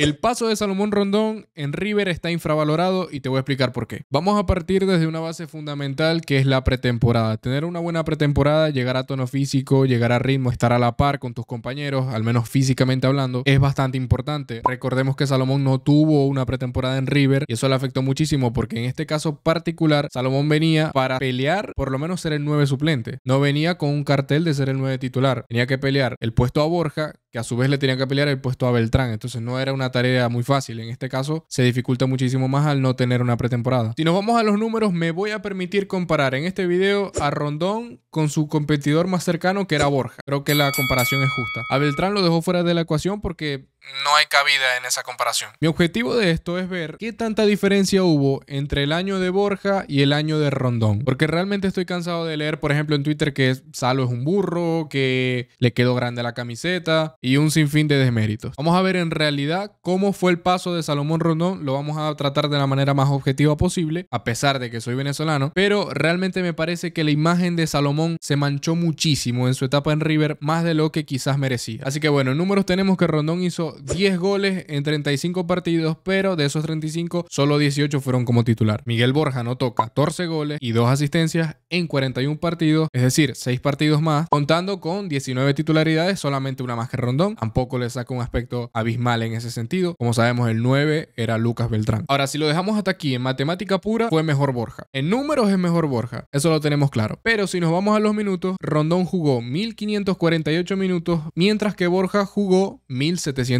El paso de Salomón Rondón en River está infravalorado y te voy a explicar por qué. Vamos a partir desde una base fundamental que es la pretemporada. Tener una buena pretemporada, llegar a tono físico, llegar a ritmo, estar a la par con tus compañeros, al menos físicamente hablando, es bastante importante. Recordemos que Salomón no tuvo una pretemporada en River y eso le afectó muchísimo porque en este caso particular Salomón venía para pelear, por lo menos ser el 9 suplente. No venía con un cartel de ser el 9 titular. Tenía que pelear el puesto a Borja que a su vez le tenían que pelear el puesto a Beltrán. Entonces no era una tarea muy fácil. En este caso se dificulta muchísimo más al no tener una pretemporada. Si nos vamos a los números, me voy a permitir comparar en este video a Rondón con su competidor más cercano que era Borja. Creo que la comparación es justa. A Beltrán lo dejó fuera de la ecuación porque no hay cabida en esa comparación. Mi objetivo de esto es ver qué tanta diferencia hubo entre el año de Borja y el año de Rondón. Porque realmente estoy cansado de leer, por ejemplo, en Twitter que Salo es un burro, que le quedó grande la camiseta y un sinfín de desméritos. Vamos a ver en realidad cómo fue el paso de Salomón Rondón. Lo vamos a tratar de la manera más objetiva posible, a pesar de que soy venezolano. Pero realmente me parece que la imagen de Salomón se manchó muchísimo en su etapa en River, más de lo que quizás merecía. Así que bueno, en números tenemos que Rondón hizo 10 goles en 35 partidos, pero de esos 35, solo 18 fueron como titular. Miguel Borja toca 14 goles y 2 asistencias en 41 partidos, es decir, 6 partidos más, contando con 19 titularidades, solamente una más que Rondón. Tampoco le saca un aspecto abismal en ese sentido. Como sabemos, el 9 era Lucas Beltrán. Ahora, si lo dejamos hasta aquí, en matemática pura, fue mejor Borja. En números es mejor Borja, eso lo tenemos claro. Pero si nos vamos a los minutos, Rondón jugó 1548 minutos, mientras que Borja jugó 1700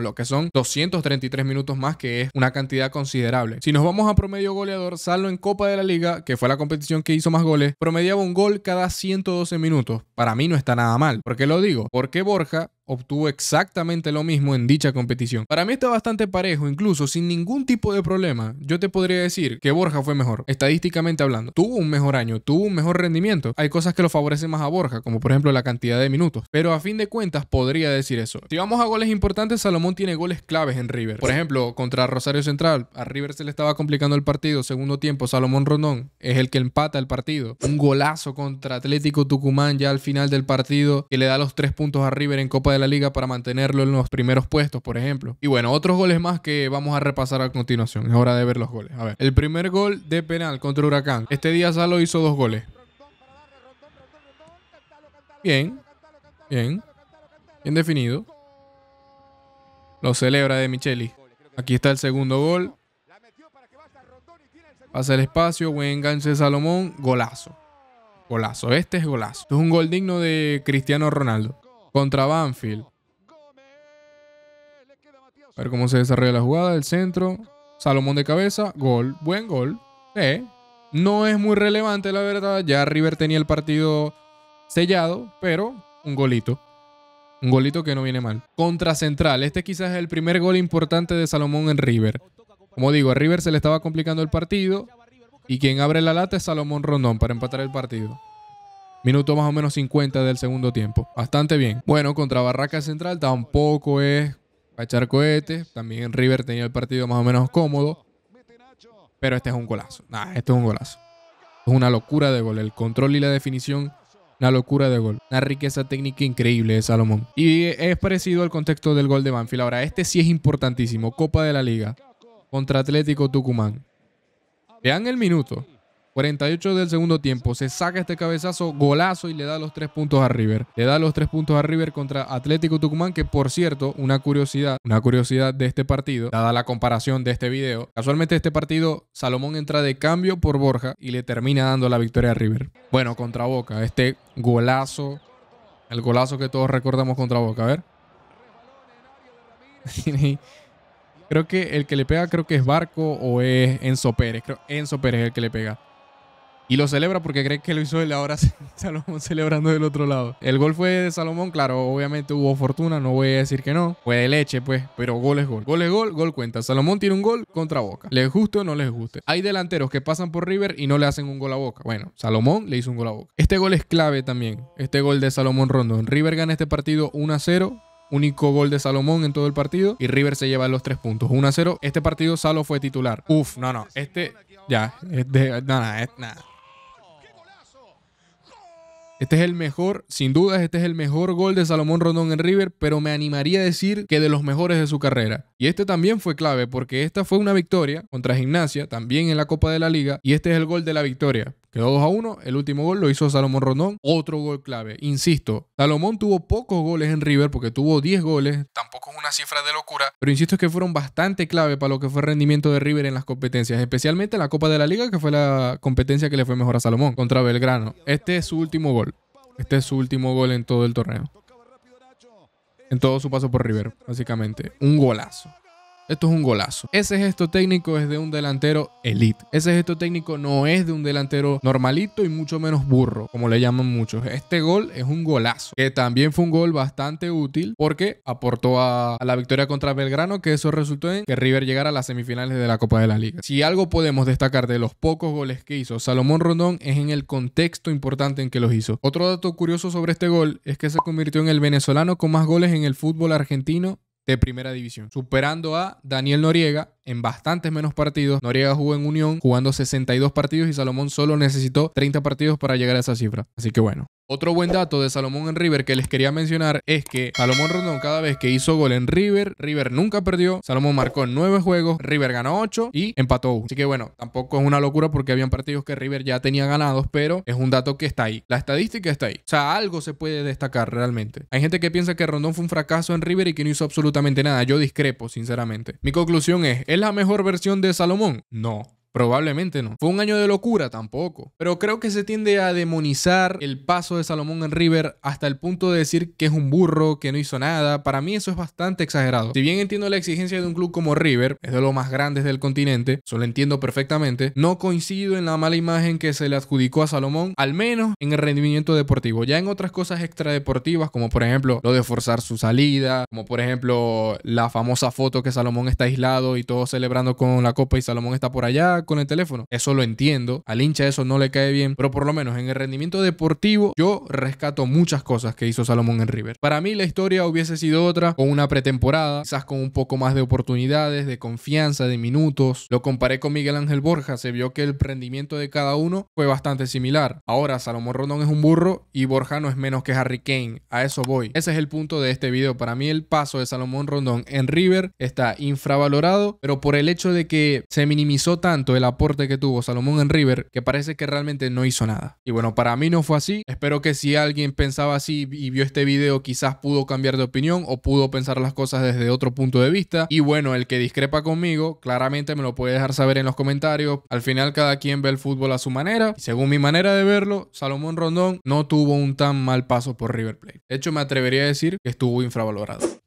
lo que son 233 minutos más, que es una cantidad considerable. Si nos vamos a promedio goleador, Salvo en Copa de la Liga, que fue la competición que hizo más goles, promediaba un gol cada 112 minutos. Para mí no está nada mal. ¿Por qué lo digo? Porque Borja obtuvo exactamente lo mismo en dicha competición. Para mí está bastante parejo, incluso sin ningún tipo de problema. Yo te podría decir que Borja fue mejor, estadísticamente hablando. Tuvo un mejor año, tuvo un mejor rendimiento. Hay cosas que lo favorecen más a Borja, como por ejemplo la cantidad de minutos. Pero a fin de cuentas podría decir eso. Si vamos a goles importantes, Salomón tiene goles claves en River. Por ejemplo, contra Rosario Central, a River se le estaba complicando el partido. Segundo tiempo, Salomón Rondón es el que empata el partido. Un golazo contra Atlético Tucumán ya al final del partido que le da los tres puntos a River en Copa de la liga para mantenerlo en los primeros puestos, por ejemplo. Y bueno, otros goles más que vamos a repasar a continuación. Es hora de ver los goles. A ver, el primer gol de penal contra Huracán. Este día Salo hizo dos goles. Bien, bien, bien definido. Lo celebra de Micheli. Aquí está el segundo gol. Pasa el espacio, buen enganche Salomón, golazo. Golazo, este es golazo. Este es un gol digno de Cristiano Ronaldo contra Banfield. A ver cómo se desarrolla la jugada. El centro. Salomón de cabeza. Gol. Buen gol. Eh. No es muy relevante, la verdad. Ya River tenía el partido sellado, pero un golito. Un golito que no viene mal. Contra Central. Este quizás es el primer gol importante de Salomón en River. Como digo, a River se le estaba complicando el partido. Y quien abre la lata es Salomón Rondón para empatar el partido minuto más o menos 50 del segundo tiempo. Bastante bien. Bueno, contra Barraca Central tampoco es a echar cohetes. También River tenía el partido más o menos cómodo. Pero este es un golazo. Nah, este es un golazo. Es una locura de gol. El control y la definición, una locura de gol. Una riqueza técnica increíble de Salomón. Y es parecido al contexto del gol de Banfield. Ahora, este sí es importantísimo. Copa de la Liga contra Atlético Tucumán. Vean el minuto. 48 del segundo tiempo, se saca este cabezazo, golazo y le da los tres puntos a River. Le da los tres puntos a River contra Atlético Tucumán, que por cierto, una curiosidad, una curiosidad de este partido, dada la comparación de este video. Casualmente este partido, Salomón entra de cambio por Borja y le termina dando la victoria a River. Bueno, contra Boca, este golazo, el golazo que todos recordamos contra Boca, a ver. creo que el que le pega creo que es Barco o es Enzo Pérez. Creo, Enzo Pérez es el que le pega y lo celebra porque cree que lo hizo él. Ahora Salomón celebrando del otro lado. El gol fue de Salomón, claro, obviamente hubo fortuna, no voy a decir que no. Fue de leche, pues, pero gol es gol. Gol es gol, gol cuenta. Salomón tiene un gol contra Boca. Les guste o no les guste. Hay delanteros que pasan por River y no le hacen un gol a Boca. Bueno, Salomón le hizo un gol a Boca. Este gol es clave también. Este gol de Salomón Rondón. River gana este partido 1 a 0 único gol de Salomón en todo el partido y River se lleva los tres puntos. 1 a 0. Este partido Salo fue titular. Uf, no, no. Este, ya, este, no, no, es nada. Este es el mejor, sin dudas, este es el mejor gol de Salomón Rondón en River, pero me animaría a decir que de los mejores de su carrera. Y este también fue clave, porque esta fue una victoria contra Gimnasia, también en la Copa de la Liga, y este es el gol de la victoria. Quedó 2 a 1, el último gol lo hizo Salomón Rondón, otro gol clave. Insisto, Salomón tuvo pocos goles en River porque tuvo 10 goles, tampoco Cifra de locura. Pero insisto que fueron bastante clave para lo que fue el rendimiento de River en las competencias, especialmente en la Copa de la Liga, que fue la competencia que le fue mejor a Salomón contra Belgrano. Este es su último gol. Este es su último gol en todo el torneo. En todo su paso por River, básicamente. Un golazo. Esto es un golazo. Ese gesto técnico es de un delantero elite. Ese gesto técnico no es de un delantero normalito y mucho menos burro, como le llaman muchos. Este gol es un golazo, que también fue un gol bastante útil porque aportó a, la victoria contra Belgrano, que eso resultó en que River llegara a las semifinales de la Copa de la Liga. Si algo podemos destacar de los pocos goles que hizo Salomón Rondón es en el contexto importante en que los hizo. Otro dato curioso sobre este gol es que se convirtió en el venezolano con más goles en el fútbol argentino de primera división, superando a Daniel Noriega en bastantes menos partidos. Noriega jugó en Unión jugando 62 partidos y Salomón solo necesitó 30 partidos para llegar a esa cifra. Así que bueno, otro buen dato de Salomón en River que les quería mencionar es que Salomón Rondón cada vez que hizo gol en River, River nunca perdió, Salomón marcó nueve juegos, River ganó 8 y empató 1. Así que bueno, tampoco es una locura porque habían partidos que River ya tenía ganados, pero es un dato que está ahí. La estadística está ahí. O sea, algo se puede destacar realmente. Hay gente que piensa que Rondón fue un fracaso en River y que no hizo absolutamente nada. Yo discrepo, sinceramente. Mi conclusión es, ¿es la mejor versión de Salomón? No. Probablemente no. Fue un año de locura tampoco. Pero creo que se tiende a demonizar el paso de Salomón en River hasta el punto de decir que es un burro, que no hizo nada. Para mí eso es bastante exagerado. Si bien entiendo la exigencia de un club como River, es de los más grandes del continente, eso lo entiendo perfectamente, no coincido en la mala imagen que se le adjudicó a Salomón, al menos en el rendimiento deportivo. Ya en otras cosas extradeportivas, como por ejemplo lo de forzar su salida, como por ejemplo la famosa foto que Salomón está aislado y todo celebrando con la copa y Salomón está por allá con el teléfono. Eso lo entiendo, al hincha eso no le cae bien, pero por lo menos en el rendimiento deportivo yo rescato muchas cosas que hizo Salomón en River. Para mí la historia hubiese sido otra, con una pretemporada, quizás con un poco más de oportunidades, de confianza, de minutos. Lo comparé con Miguel Ángel Borja, se vio que el rendimiento de cada uno fue bastante similar. Ahora Salomón Rondón es un burro y Borja no es menos que Harry Kane, a eso voy. Ese es el punto de este video. Para mí el paso de Salomón Rondón en River está infravalorado, pero por el hecho de que se minimizó tanto del el aporte que tuvo Salomón en River que parece que realmente no hizo nada. Y bueno, para mí no fue así. Espero que si alguien pensaba así y vio este video quizás pudo cambiar de opinión o pudo pensar las cosas desde otro punto de vista. Y bueno, el que discrepa conmigo claramente me lo puede dejar saber en los comentarios. Al final cada quien ve el fútbol a su manera. Y según mi manera de verlo, Salomón Rondón no tuvo un tan mal paso por River Plate. De hecho, me atrevería a decir que estuvo infravalorado.